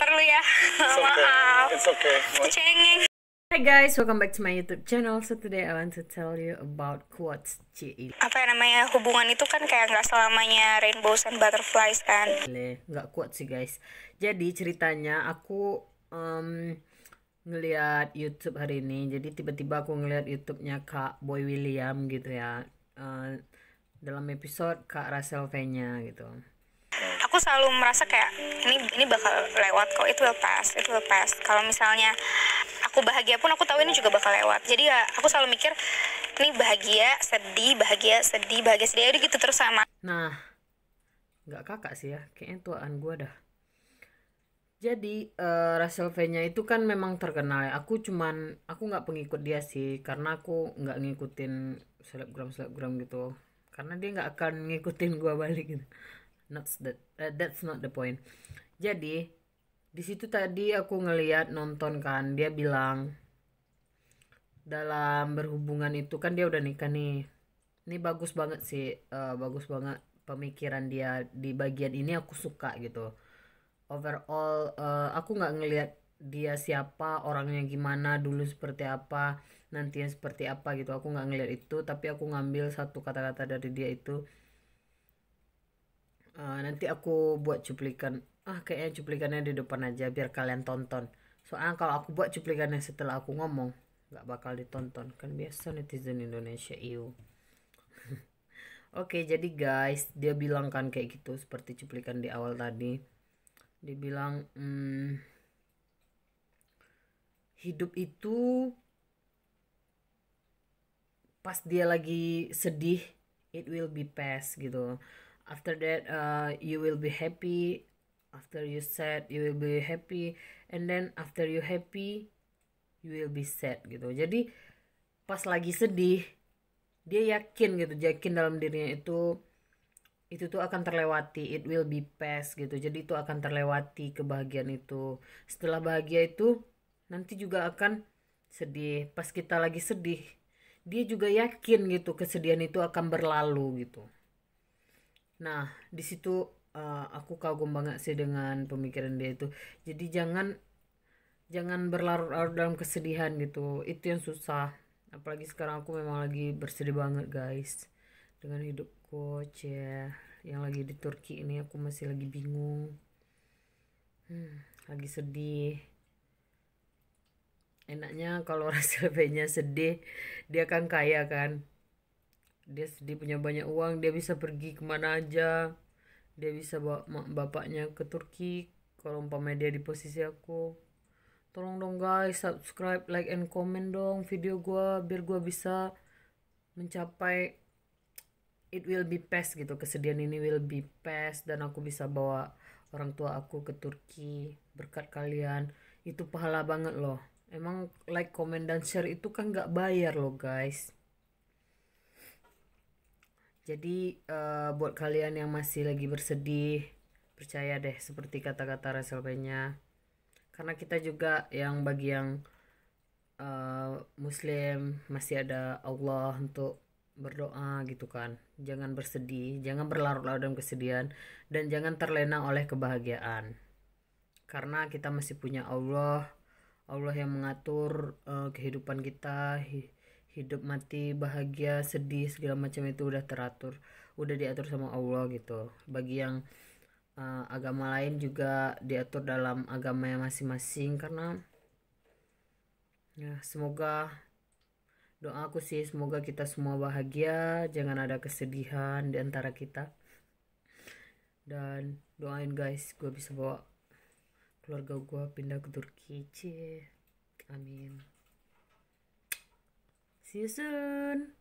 Perlu ya, maaf. It's okay. Cengeng. Hi guys, welcome back to my YouTube channel. So today I want to tell you about quotes CI. Apa yang namanya hubungan itu kan kayak nggak selamanya rainbows and butterflies kan? Nggak kuat sih guys. Jadi ceritanya aku um, ngelihat YouTube hari ini. Jadi tiba-tiba aku ngelihat YouTube-nya Kak Boy William gitu ya. Uh, dalam episode Kak Russell V-nya gitu selalu merasa kayak ini ini bakal lewat kok, itu will pass, lepas will pass. Kalau misalnya aku bahagia pun aku tahu ini juga bakal lewat. Jadi ya aku selalu mikir ini bahagia, sedih, bahagia, sedih, bahagia, sedih. Ya udah gitu terus sama. Nah, nggak kakak sih ya, kayaknya tuaan gue dah. Jadi uh, Russell itu kan memang terkenal ya. Aku cuman aku nggak pengikut dia sih karena aku nggak ngikutin selebgram selebgram gitu. Karena dia nggak akan ngikutin gua balik gitu not that uh, that's not the point jadi di situ tadi aku ngeliat nonton kan dia bilang dalam berhubungan itu kan dia udah nikah nih ini bagus banget sih uh, bagus banget pemikiran dia di bagian ini aku suka gitu overall uh, aku nggak ngelihat dia siapa orangnya gimana dulu seperti apa nantinya seperti apa gitu aku nggak ngelihat itu tapi aku ngambil satu kata-kata dari dia itu uh, nanti aku buat cuplikan ah kayaknya cuplikannya di depan aja biar kalian tonton soalnya kalau aku buat cuplikannya setelah aku ngomong nggak bakal ditonton kan biasa netizen Indonesia iu Oke, okay, jadi guys, dia bilang kan kayak gitu seperti cuplikan di awal tadi. Dia bilang, hmm, hidup itu pas dia lagi sedih, it will be past gitu after that uh, you will be happy after you sad you will be happy and then after you happy you will be sad gitu jadi pas lagi sedih dia yakin gitu yakin dalam dirinya itu itu tuh akan terlewati it will be past gitu jadi itu akan terlewati kebahagiaan itu setelah bahagia itu nanti juga akan sedih pas kita lagi sedih dia juga yakin gitu kesedihan itu akan berlalu gitu Nah, di situ uh, aku kagum banget sih dengan pemikiran dia itu. Jadi jangan jangan berlarut-larut dalam kesedihan gitu. Itu yang susah. Apalagi sekarang aku memang lagi bersedih banget, guys. Dengan hidup coach ya. Yang lagi di Turki ini aku masih lagi bingung. Hmm, lagi sedih. Enaknya kalau rasa sedih, dia akan kaya kan dia dia punya banyak uang dia bisa pergi kemana aja dia bisa bawa bapaknya ke Turki kalau umpamanya dia di posisi aku tolong dong guys subscribe like and comment dong video gua biar gua bisa mencapai it will be past gitu kesedihan ini will be past dan aku bisa bawa orang tua aku ke Turki berkat kalian itu pahala banget loh emang like comment dan share itu kan nggak bayar loh guys jadi uh, buat kalian yang masih lagi bersedih, percaya deh seperti kata-kata resolvenya Karena kita juga yang bagi yang uh, Muslim masih ada Allah untuk berdoa gitu kan. Jangan bersedih, jangan berlarut-larut dalam kesedihan dan jangan terlena oleh kebahagiaan. Karena kita masih punya Allah, Allah yang mengatur uh, kehidupan kita hidup mati bahagia sedih segala macam itu udah teratur udah diatur sama Allah gitu bagi yang uh, agama lain juga diatur dalam agama yang masing-masing karena ya semoga doa aku sih semoga kita semua bahagia jangan ada kesedihan di antara kita dan doain guys gue bisa bawa keluarga gue pindah ke Turki cie amin See you soon.